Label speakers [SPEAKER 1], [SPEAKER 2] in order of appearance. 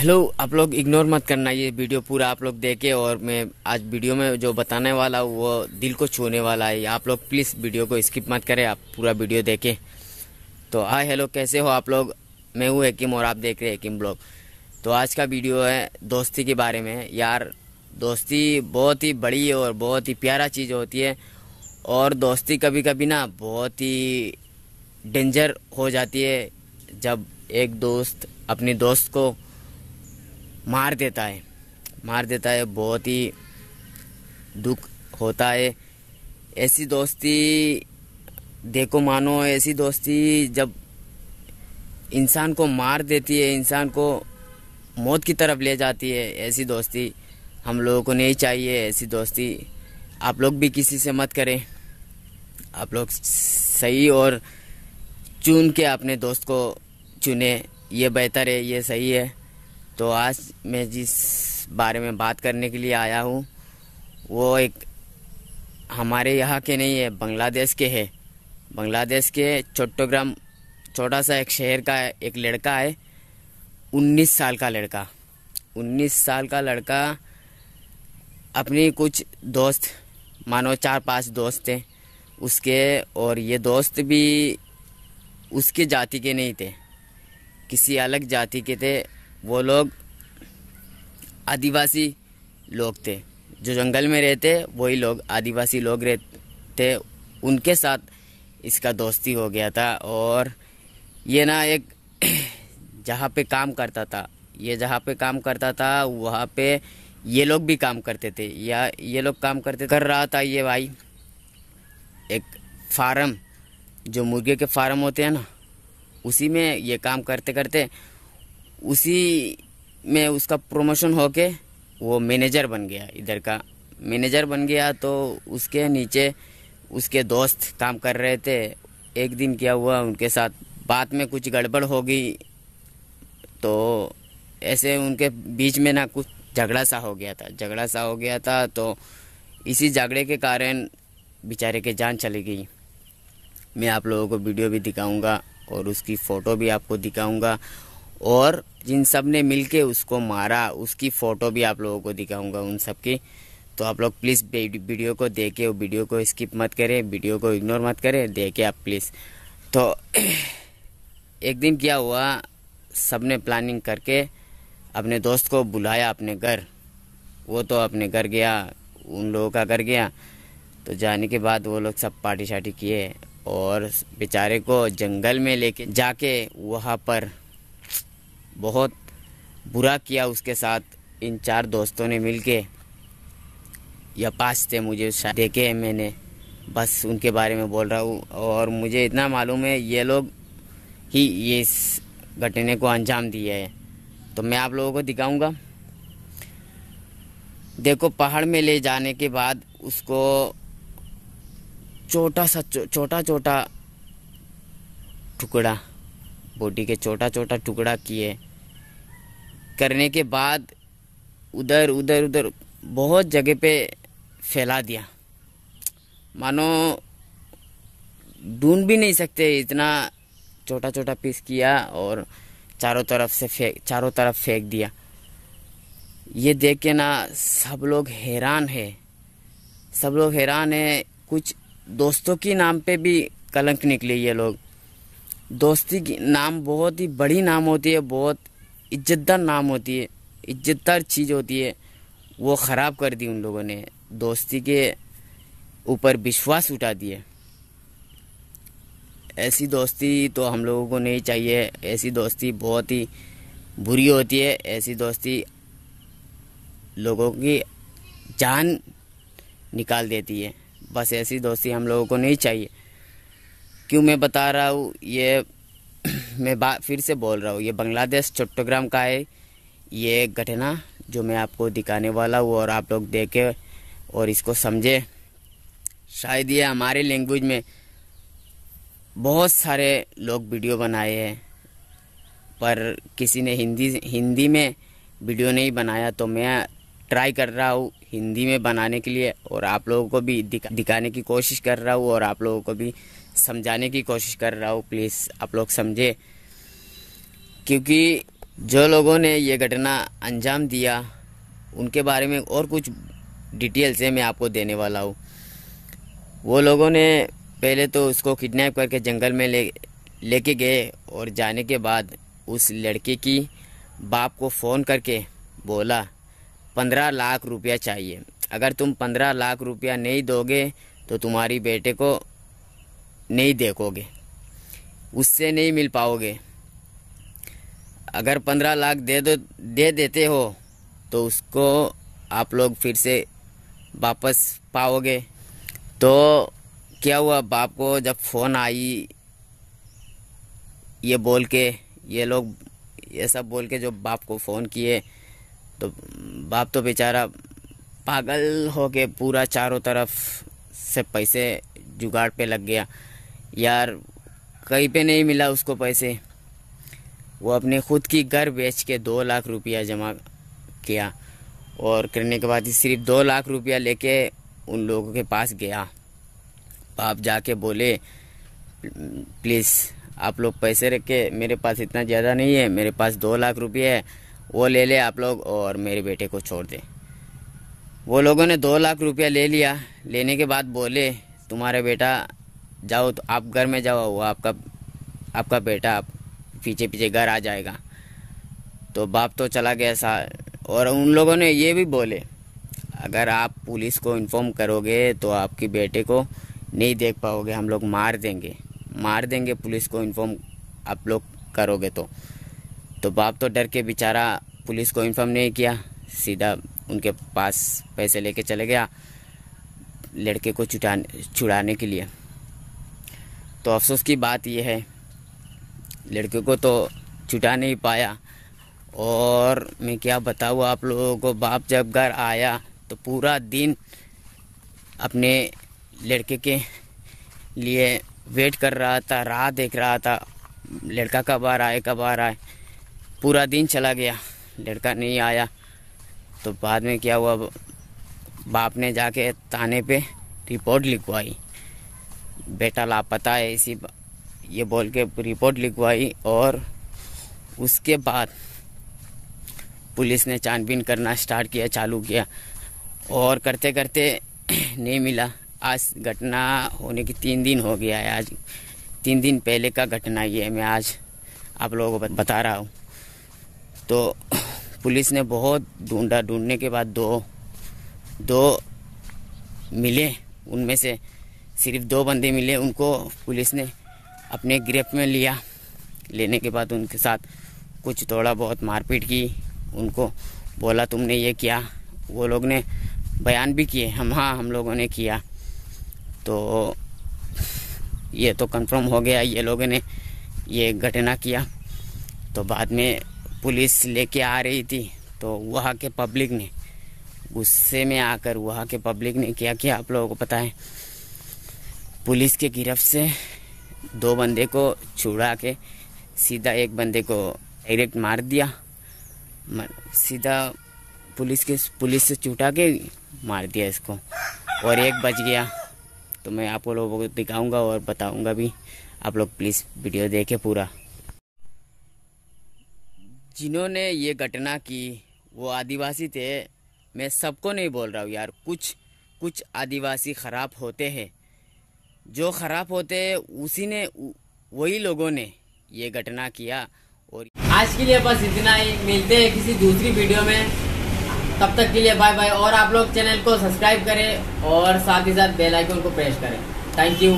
[SPEAKER 1] hello आप लोग ignore मत करना ये वीडियो पूरा आप लोग देखे और मैं आज वीडियो में जो बताने वाला हूँ वो दिल को छूने वाला है आप लोग प्लीज़ वीडियो को स्किप मत करें आप पूरा वीडियो देखें तो हाय हेलो कैसे हो आप लोग मैं हूँ हकीम और आप देख रहे हैं हकीम ब्लॉग तो आज का वीडियो है दोस्ती के बारे में यार दोस्ती बहुत ही बड़ी और बहुत ही प्यारा चीज़ होती है और दोस्ती कभी कभी ना बहुत ही डेंजर हो जाती है जब एक दोस्त अपने दोस्त को मार देता है मार देता है बहुत ही दुख होता है ऐसी दोस्ती देखो मानो ऐसी दोस्ती जब इंसान को मार देती है इंसान को मौत की तरफ ले जाती है ऐसी दोस्ती हम लोगों को नहीं चाहिए ऐसी दोस्ती आप लोग भी किसी से मत करें आप लोग सही और चुन के अपने दोस्त को चुने ये बेहतर है ये सही है तो आज मैं जिस बारे में बात करने के लिए आया हूँ वो एक हमारे यहाँ के नहीं है बांग्लादेश के है बांग्लादेश के चट्टोग्राम छोटा सा एक शहर का एक लड़का है 19 साल का लड़का 19 साल का लड़का अपनी कुछ दोस्त मानो चार पांच दोस्त थे उसके और ये दोस्त भी उसके जाति के नहीं थे किसी अलग जाति के थे वो लोग आदिवासी लोग थे जो जंगल में रहते वही लोग आदिवासी लोग रहते उनके साथ इसका दोस्ती हो गया था और ये ना एक जहाँ पे काम करता था ये जहाँ पे काम करता था वहाँ पे ये लोग भी काम करते थे या ये लोग काम करते कर रहा था ये भाई एक फार्म जो मुर्गे के फार्म होते हैं ना उसी में ये काम करते करते उसी में उसका प्रमोशन होके वो मैनेजर बन गया इधर का मैनेजर बन गया तो उसके नीचे उसके दोस्त काम कर रहे थे एक दिन क्या हुआ उनके साथ बात में कुछ गड़बड़ हो गई तो ऐसे उनके बीच में ना कुछ झगड़ा सा हो गया था झगड़ा सा हो गया था तो इसी झगड़े के कारण बेचारे के जान चली गई मैं आप लोगों को वीडियो भी दिखाऊंगा और उसकी फ़ोटो भी आपको दिखाऊंगा और जिन सब ने मिल के उसको मारा उसकी फ़ोटो भी आप लोगों को दिखाऊंगा उन सब की तो आप लोग प्लीज़ वीडियो को देखे वीडियो को स्किप मत करें वीडियो को इग्नोर मत करें देखे आप प्लीज़ तो एक दिन क्या हुआ सब ने प्लानिंग करके अपने दोस्त को बुलाया अपने घर वो तो अपने घर गया उन लोगों का घर गया तो जाने के बाद वो लोग सब पार्टी शार्टी किए और बेचारे को जंगल में लेके जाके वहाँ पर बहुत बुरा किया उसके साथ इन चार दोस्तों ने मिल के या पास थे मुझे देखे हैं मैंने बस उनके बारे में बोल रहा हूँ और मुझे इतना मालूम है ये लोग ही ये इस घटने को अंजाम दिया है तो मैं आप लोगों को दिखाऊंगा देखो पहाड़ में ले जाने के बाद उसको छोटा सा छोटा छोटा टुकड़ा बॉडी के छोटा छोटा टुकड़ा किए करने के बाद उधर उधर उधर बहुत जगह पे फैला दिया मानो ढूंढ भी नहीं सकते इतना छोटा छोटा पीस किया और चारों तरफ से फेंक चारों तरफ फेंक दिया ये देख के ना सब लोग हैरान है सब लोग हैरान है कुछ दोस्तों के नाम पे भी कलंक निकले ये लोग दोस्ती की नाम बहुत ही बड़ी नाम होती है बहुत इज्जतदार नाम होती है इज्जतदार चीज़ होती है वो ख़राब कर दी उन लोगों ने दोस्ती के ऊपर विश्वास उठा दिए ऐसी दोस्ती तो हम लोगों को नहीं चाहिए ऐसी दोस्ती बहुत ही बुरी होती है ऐसी दोस्ती लोगों की जान निकाल देती है बस ऐसी दोस्ती हम लोगों को नहीं चाहिए क्यों मैं बता रहा हूँ ये मैं बात फिर से बोल रहा हूँ ये बांग्लादेश चट्टोग्राम का है ये घटना जो मैं आपको दिखाने वाला हूँ और आप लोग देखें और इसको समझे शायद ये हमारे लैंग्वेज में बहुत सारे लोग वीडियो बनाए हैं पर किसी ने हिंदी हिंदी में वीडियो नहीं बनाया तो मैं ट्राई कर रहा हूँ हिंदी में बनाने के लिए और आप लोगों को भी दिखा, दिखाने की कोशिश कर रहा हूँ और आप लोगों को भी समझाने की कोशिश कर रहा हूँ प्लीज़ आप लोग समझे क्योंकि जो लोगों ने ये घटना अंजाम दिया उनके बारे में और कुछ डिटेल से मैं आपको देने वाला हूँ वो लोगों ने पहले तो उसको किडनैप करके जंगल में ले लेके गए और जाने के बाद उस लड़के की बाप को फ़ोन करके बोला पंद्रह लाख रुपया चाहिए अगर तुम पंद्रह लाख रुपया नहीं दोगे तो तुम्हारी बेटे को नहीं देखोगे उससे नहीं मिल पाओगे अगर पंद्रह लाख दे दो दे देते हो तो उसको आप लोग फिर से वापस पाओगे तो क्या हुआ बाप को जब फ़ोन आई ये बोल के ये लोग ये सब बोल के जो बाप को फ़ोन किए तो बाप तो बेचारा पागल हो के पूरा चारों तरफ से पैसे जुगाड़ पे लग गया यार कहीं पे नहीं मिला उसको पैसे वो अपने खुद की घर बेच के दो लाख रुपया जमा किया और करने के बाद सिर्फ दो लाख रुपया लेके उन लोगों के पास गया बाप जाके बोले प्लीज़ आप लोग पैसे रख के मेरे पास इतना ज़्यादा नहीं है मेरे पास दो लाख रुपये है वो ले ले आप लोग और मेरे बेटे को छोड़ दे वो लोगों ने दो लाख रुपया ले लिया लेने के बाद बोले तुम्हारा बेटा जाओ तो आप घर में जाओ वो आपका आपका बेटा आप पीछे पीछे घर आ जाएगा तो बाप तो चला गया सा और उन लोगों ने ये भी बोले अगर आप पुलिस को इन्फॉर्म करोगे तो आपके बेटे को नहीं देख पाओगे हम लोग मार देंगे मार देंगे पुलिस को इन्फॉर्म आप लोग करोगे तो तो बाप तो डर के बेचारा पुलिस को इन्फॉर्म नहीं किया सीधा उनके पास पैसे लेके चले गया लड़के को छुटाने छुड़ाने के लिए तो अफसोस की बात यह है लड़के को तो छुटा नहीं पाया और मैं क्या बताऊँ आप लोगों को बाप जब घर आया तो पूरा दिन अपने लड़के के लिए वेट कर रहा था राह देख रहा था लड़का कब आ रहा है कब आ रहा है पूरा दिन चला गया लड़का नहीं आया तो बाद में क्या हुआ बाप ने जाके थाने पे रिपोर्ट लिखवाई बेटा लापता है इसी ये बोल के रिपोर्ट लिखवाई और उसके बाद पुलिस ने छानबीन करना स्टार्ट किया चालू किया और करते करते नहीं मिला आज घटना होने की तीन दिन हो गया है आज तीन दिन पहले का घटना ये मैं आज आप लोगों को बता रहा हूँ तो पुलिस ने बहुत ढूंढा ढूंढने के बाद दो दो मिले उनमें से सिर्फ दो बंदे मिले उनको पुलिस ने अपने गिरफ्त में लिया लेने के बाद उनके साथ कुछ थोड़ा बहुत मारपीट की उनको बोला तुमने ये किया वो लोग ने बयान भी किए हम हाँ हम लोगों ने किया तो ये तो कंफर्म हो गया ये लोगों ने ये घटना किया तो बाद में पुलिस लेके आ रही थी तो वहाँ के पब्लिक ने गुस्से में आकर वहाँ के पब्लिक ने क्या किया आप लोगों को पता है पुलिस के गिरफ्त से दो बंदे को छुड़ा के सीधा एक बंदे को डायरेक्ट मार दिया सीधा पुलिस के पुलिस से छुटा के मार दिया इसको और एक बच गया तो मैं आप लोगों को दिखाऊंगा और बताऊंगा भी आप लोग प्लीज़ वीडियो देखें पूरा जिन्होंने ये घटना की वो आदिवासी थे मैं सबको नहीं बोल रहा हूँ यार कुछ कुछ आदिवासी ख़राब होते हैं जो ख़राब होते हैं उसी ने वही लोगों ने ये घटना किया और आज के लिए बस इतना ही मिलते हैं किसी दूसरी वीडियो में तब तक के लिए बाय बाय और आप लोग चैनल को सब्सक्राइब करें और साथ ही साथ बेल आइकन को प्रेस करें थैंक यू